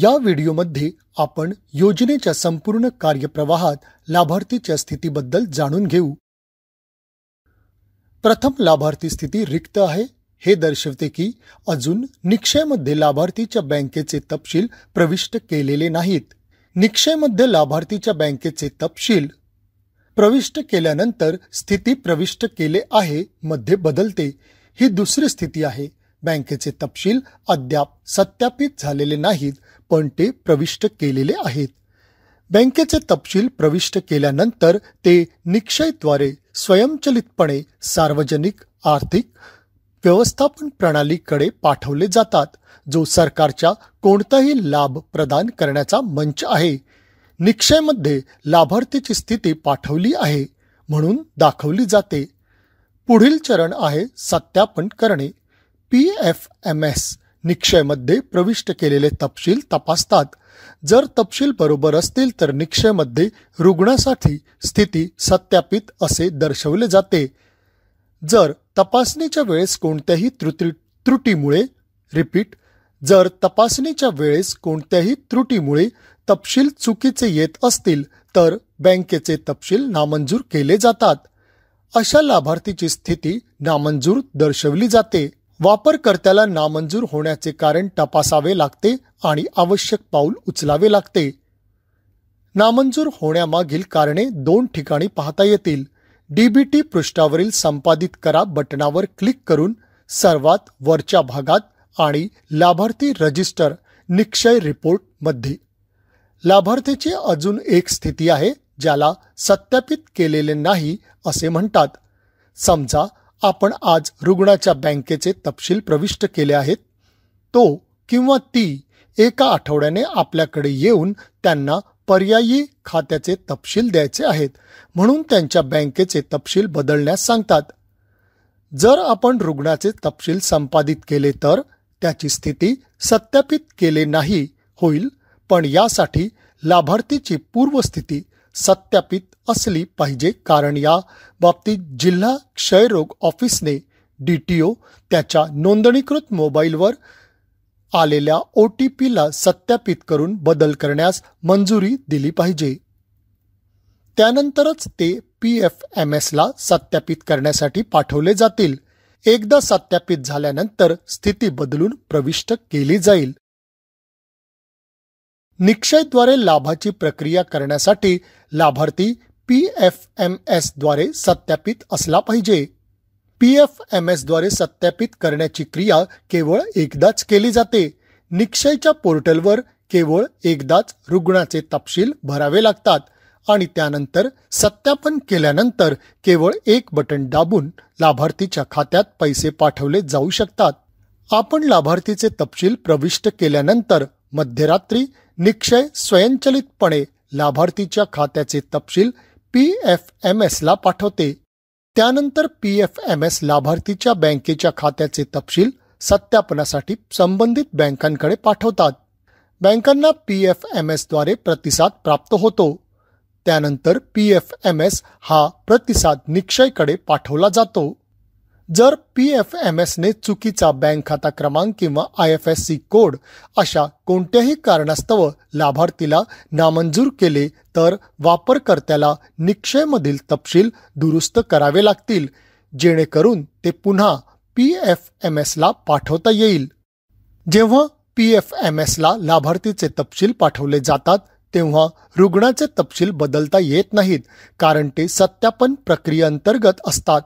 या व्हिडिओमध्ये आपण योजनेच्या संपूर्ण कार्यप्रवाहात लाभार्थीच्या स्थितीबद्दल जाणून घेऊ प्रथम लाभार्थी स्थिती रिक्त आहे हे दर्शवते की अजून निक्षयमध्ये लाभार्थीच्या बँकेचे तपशील प्रविष्ट केलेले नाहीत निक्षयमध्ये लाभार्थीच्या बँकेचे तपशील प्रविष्ट केल्यानंतर स्थिती प्रविष्ट केले आहे मध्ये बदलते ही दुसरी स्थिती आहे बँकेचे तपशील अद्याप सत्यापित झालेले नाहीत पण ते प्रविष्ट केलेले आहेत बँकेचे तपशील प्रविष्ट केल्यानंतर ते निक्षयद्वारे स्वयंचलितपणे सार्वजनिक आर्थिक व्यवस्थापन प्रणालीकडे पाठवले जातात जो सरकारच्या कोणताही लाभ प्रदान करण्याचा मंच आहे निक्षयमध्ये लाभार्थीची स्थिती पाठवली आहे म्हणून दाखवली जाते पुढील चरण आहे सत्यापन करणे पी एफ एम एस निक्षयमध्ये प्रविष्ट केलेले तपशील तपासतात जर तपशील बरोबर असतील तर निक्षयमध्ये रुग्णासाठी स्थिती सत्यापित असे दर्शवले जाते जर तपासणीच्या वेळेस कोणत्याही त्रुटी त्रुटीमुळे रिपीट जर तपासणीच्या वेळेस कोणत्याही त्रुटीमुळे तपशील चुकीचे येत असतील तर बँकेचे तपशील नामंजूर केले जातात अशा लाभार्थीची स्थिती नामंजूर दर्शवली जाते वापरकर्त्याला नामंजूर होण्याचे कारण तपासावे लागते आणि आवश्यक पाऊल उचलावे लागते नामंजूर होण्यामागील कारणे दोन ठिकाणी पाहता येतील डीबीटी पृष्ठावरील संपादित करा बटणावर क्लिक करून सर्वात वरच्या भागात आणि लाभार्थी रजिस्टर निक्षय रिपोर्ट मध्ये लाभार्थीची अजून एक स्थिती आहे ज्याला सत्यापित केलेले नाही असे म्हणतात समजा आपण आज रुग्णाच्या बँकेचे तपशील प्रविष्ट केले आहेत तो किंवा ती एका आठवड्याने आपल्याकडे येऊन त्यांना पर्यायी खात्याचे तपशील द्यायचे आहेत म्हणून त्यांच्या बँकेचे तपशील बदलण्यास सांगतात जर आपण रुग्णाचे तपशील संपादित केले तर त्याची स्थिती सत्यापित केले नाही होईल पण यासाठी लाभार्थीची पूर्वस्थिती सत्यापित असली पाहिजे कारण या बाबतीत जिल्हा क्षयरोग ऑफिसने डी टी ओ त्याच्या नोंदणीकृत मोबाईलवर आलेल्या ओ टी पीला सत्यापित करून बदल करण्यास मंजुरी दिली पाहिजे त्यानंतरच ते पी एफ एम एसला सत्यापित करण्यासाठी पाठवले जातील एकदा सत्यापित झाल्यानंतर स्थिती बदलून प्रविष्ट केली जाईल निक्षयद्वारे लाभाची प्रक्रिया करण्यासाठी लाभार्थी पी एफ एम एसद्वारे सत्यापित असला पाहिजे पी एफ एम एसद्वारे सत्यापित करण्याची क्रिया केवळ एकदाच केली जाते निक्षयच्या पोर्टलवर केवळ एकदाच रुग्णाचे तपशील भरावे लागतात आणि त्यानंतर सत्यापन केल्यानंतर केवळ एक बटन दाबून लाभार्थीच्या खात्यात पैसे पाठवले जाऊ शकतात आपण लाभार्थीचे तपशील प्रविष्ट केल्यानंतर मध्यरात्री निक्षय स्वयंचलितपणे लाभार्थीच्या खात्याचे तपशील पी एफ एम एसला पाठवते त्यानंतर पी एफ एम एस लाभार्थीच्या बँकेच्या खात्याचे तपशील सत्यापनासाठी संबंधित बँकांकडे पाठवतात बँकांना पी एफ एम एसद्वारे प्रतिसाद प्राप्त होतो त्यानंतर पी एफ एम एस हा प्रतिसाद निक्षयकडे पाठवला जातो जर पी एफ एम एसने चुकीचा बँक खाता क्रमांक किंवा I F S C code अशा कोणत्याही कारणास्तव लाभार्थीला नामंजूर केले तर वापरकर्त्याला निक्षयमधील तपशील दुरुस्त करावे लागतील जेणेकरून ते पुन्हा पी एफ एम एसला पाठवता येईल जेव्हा पी एफ एम एसला लाभार्थीचे तपशील पाठवले जातात तेव्हा रुग्णाचे तपशील बदलता येत नाहीत कारण ते सत्यापन प्रक्रियेअंतर्गत असतात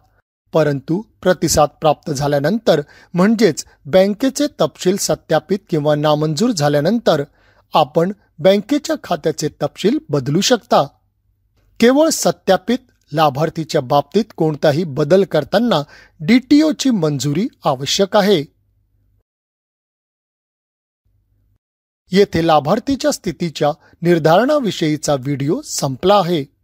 परंतु प्रतिसाद प्राप्त झाल्यानंतर म्हणजेच बँकेचे तपशील सत्यापित किंवा नामंजूर झाल्यानंतर आपण बँकेच्या खात्याचे तपशील बदलू शकता केवळ सत्यापित लाभार्थीच्या बाबतीत कोणताही बदल करताना डीटीओची मंजुरी आवश्यक आहे येथे लाभार्थीच्या स्थितीच्या निर्धारणाविषयीचा व्हिडिओ संपला आहे